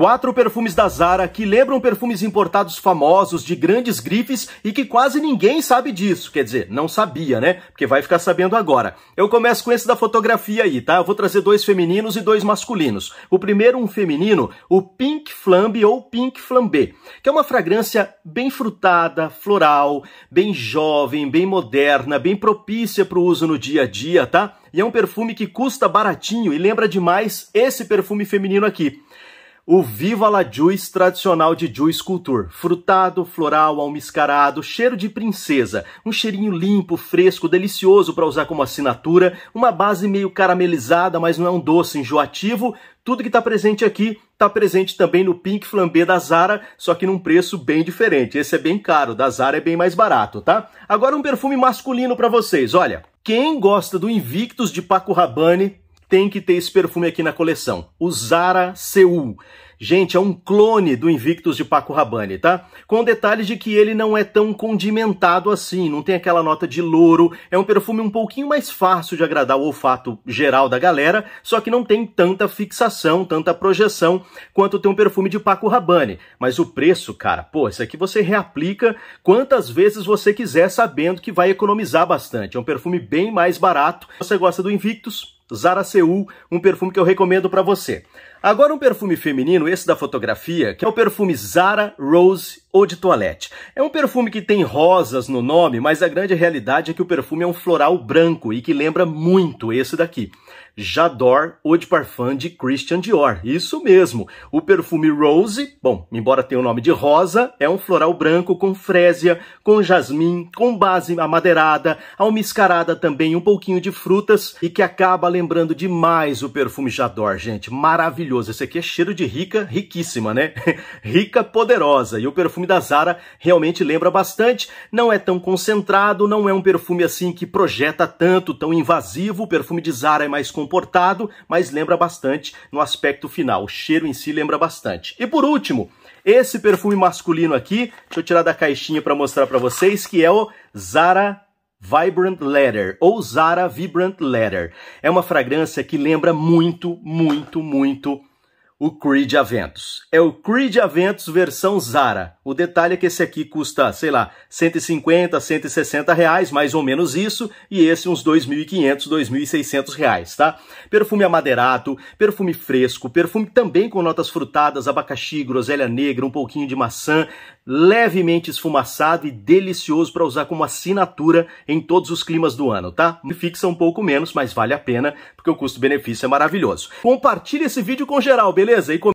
Quatro perfumes da Zara que lembram perfumes importados famosos de grandes grifes e que quase ninguém sabe disso. Quer dizer, não sabia, né? Porque vai ficar sabendo agora. Eu começo com esse da fotografia aí, tá? Eu vou trazer dois femininos e dois masculinos. O primeiro, um feminino, o Pink Flambe ou Pink Flambé, que é uma fragrância bem frutada, floral, bem jovem, bem moderna, bem propícia para o uso no dia a dia, tá? E é um perfume que custa baratinho e lembra demais esse perfume feminino aqui o Viva la Juice tradicional de Juice Culture. Frutado, floral, almiscarado, cheiro de princesa. Um cheirinho limpo, fresco, delicioso para usar como assinatura. Uma base meio caramelizada, mas não é um doce enjoativo. Tudo que está presente aqui está presente também no Pink Flambé da Zara, só que num preço bem diferente. Esse é bem caro, da Zara é bem mais barato, tá? Agora um perfume masculino para vocês, olha. Quem gosta do Invictus de Paco Rabanne tem que ter esse perfume aqui na coleção. O Zara Seul. Gente, é um clone do Invictus de Paco Rabanne, tá? Com detalhes de que ele não é tão condimentado assim, não tem aquela nota de louro. É um perfume um pouquinho mais fácil de agradar o olfato geral da galera, só que não tem tanta fixação, tanta projeção quanto tem um perfume de Paco Rabanne. Mas o preço, cara, pô, isso aqui você reaplica quantas vezes você quiser, sabendo que vai economizar bastante. É um perfume bem mais barato. Se você gosta do Invictus? Zaraceu, um perfume que eu recomendo para você. Agora um perfume feminino, esse da fotografia, que é o perfume Zara Rose ou de Toilette. É um perfume que tem rosas no nome, mas a grande realidade é que o perfume é um floral branco e que lembra muito esse daqui. J'adore Eau de Parfum de Christian Dior. Isso mesmo. O perfume Rose, bom, embora tenha o nome de rosa, é um floral branco com frésia, com jasmim, com base amadeirada, almiscarada também, um pouquinho de frutas e que acaba lembrando demais o perfume J'adore, gente. Maravilhoso maravilhoso. Esse aqui é cheiro de rica, riquíssima, né? rica, poderosa. E o perfume da Zara realmente lembra bastante. Não é tão concentrado, não é um perfume assim que projeta tanto, tão invasivo. O perfume de Zara é mais comportado, mas lembra bastante no aspecto final. O cheiro em si lembra bastante. E por último, esse perfume masculino aqui, deixa eu tirar da caixinha para mostrar para vocês, que é o Zara Vibrant Leather ou Zara Vibrant Leather. É uma fragrância que lembra muito, muito, muito o Creed Aventus. É o Creed Aventus versão Zara. O detalhe é que esse aqui custa, sei lá, 150, 160 reais, mais ou menos isso, e esse uns 2.500, 2.600 reais, tá? Perfume amadeirado, perfume fresco, perfume também com notas frutadas, abacaxi, groselha negra, um pouquinho de maçã, levemente esfumaçado e delicioso para usar como assinatura em todos os climas do ano, tá? Fixa um pouco menos, mas vale a pena, porque o custo-benefício é maravilhoso. Compartilhe esse vídeo com geral, beleza? beleza? E